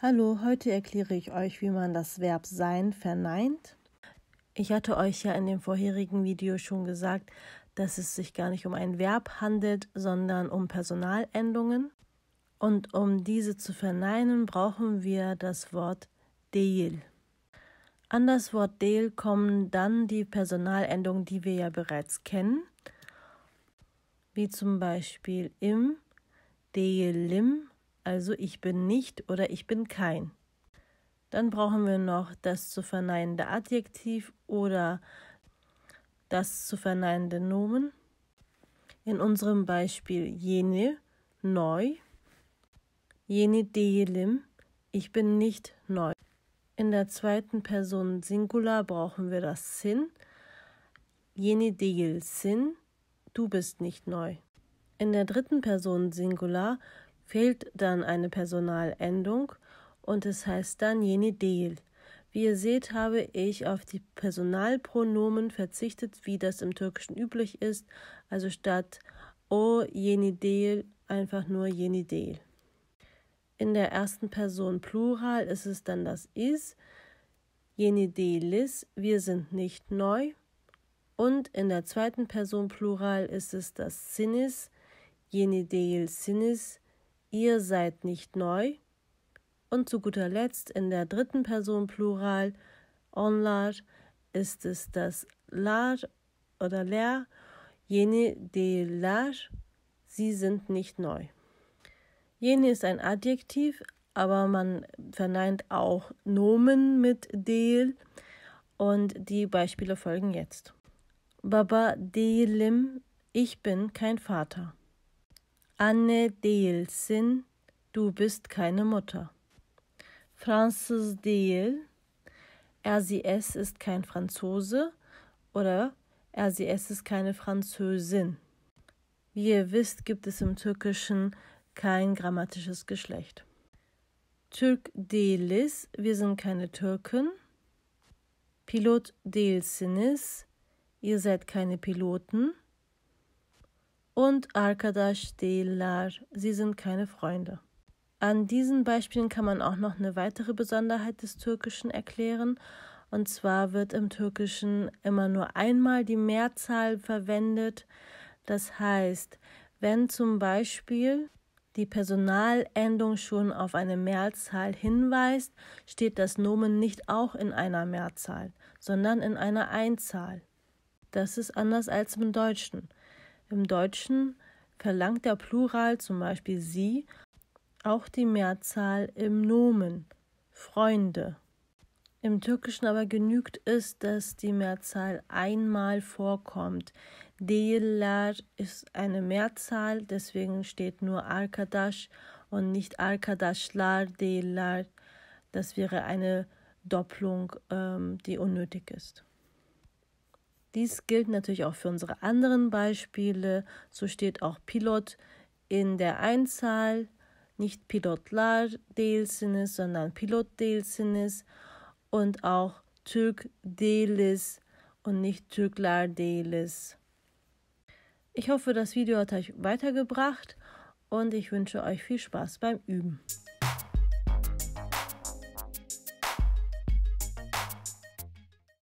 Hallo, heute erkläre ich euch, wie man das Verb sein verneint. Ich hatte euch ja in dem vorherigen Video schon gesagt, dass es sich gar nicht um ein Verb handelt, sondern um Personalendungen. Und um diese zu verneinen, brauchen wir das Wort deil. An das Wort deil kommen dann die Personalendungen, die wir ja bereits kennen, wie zum Beispiel im, delim also ich bin nicht oder ich bin kein. Dann brauchen wir noch das zu verneinende Adjektiv oder das zu verneinende Nomen. In unserem Beispiel jene, neu, jene delim, ich bin nicht neu. In der zweiten Person Singular brauchen wir das sin, jene del sin, du bist nicht neu. In der dritten Person Singular Fehlt dann eine Personalendung und es heißt dann jene Deal. Wie ihr seht, habe ich auf die Personalpronomen verzichtet, wie das im Türkischen üblich ist, also statt o jeni değil einfach nur jeni değil. In der ersten Person Plural ist es dann das is, jeni değiliz, wir sind nicht neu. Und in der zweiten Person Plural ist es das sinis, jeni değil sinis, ihr seid nicht neu. Und zu guter Letzt in der dritten Person Plural on large ist es das large oder leer, jene de large, sie sind nicht neu. Jene ist ein Adjektiv, aber man verneint auch Nomen mit del und die Beispiele folgen jetzt. Baba delim, ich bin kein Vater. Anne Delsin, du bist keine Mutter. Fransız değil, RCS ist kein Franzose oder RCS ist keine Französin. Wie ihr wisst, gibt es im Türkischen kein grammatisches Geschlecht. Türk değiliz, wir sind keine Türken. Pilot Delsinis, ihr seid keine Piloten und Arkadaş değiller. Sie sind keine Freunde. An diesen Beispielen kann man auch noch eine weitere Besonderheit des Türkischen erklären. Und zwar wird im Türkischen immer nur einmal die Mehrzahl verwendet. Das heißt, wenn zum Beispiel die Personalendung schon auf eine Mehrzahl hinweist, steht das Nomen nicht auch in einer Mehrzahl, sondern in einer Einzahl. Das ist anders als im Deutschen. Im Deutschen verlangt der Plural zum Beispiel sie auch die Mehrzahl im Nomen Freunde. Im Türkischen aber genügt es, dass die Mehrzahl einmal vorkommt. Değiller ist eine Mehrzahl, deswegen steht nur Arkadaş und nicht Arkadaşlar değiller. Das wäre eine Doppelung, ähm, die unnötig ist. Dies gilt natürlich auch für unsere anderen Beispiele. So steht auch Pilot in der Einzahl, nicht Pilotlar değilsiniz, sondern Pilot değilsiniz und auch Türk değiliz und nicht Türkler değiliz. Ich hoffe, das Video hat euch weitergebracht und ich wünsche euch viel Spaß beim Üben.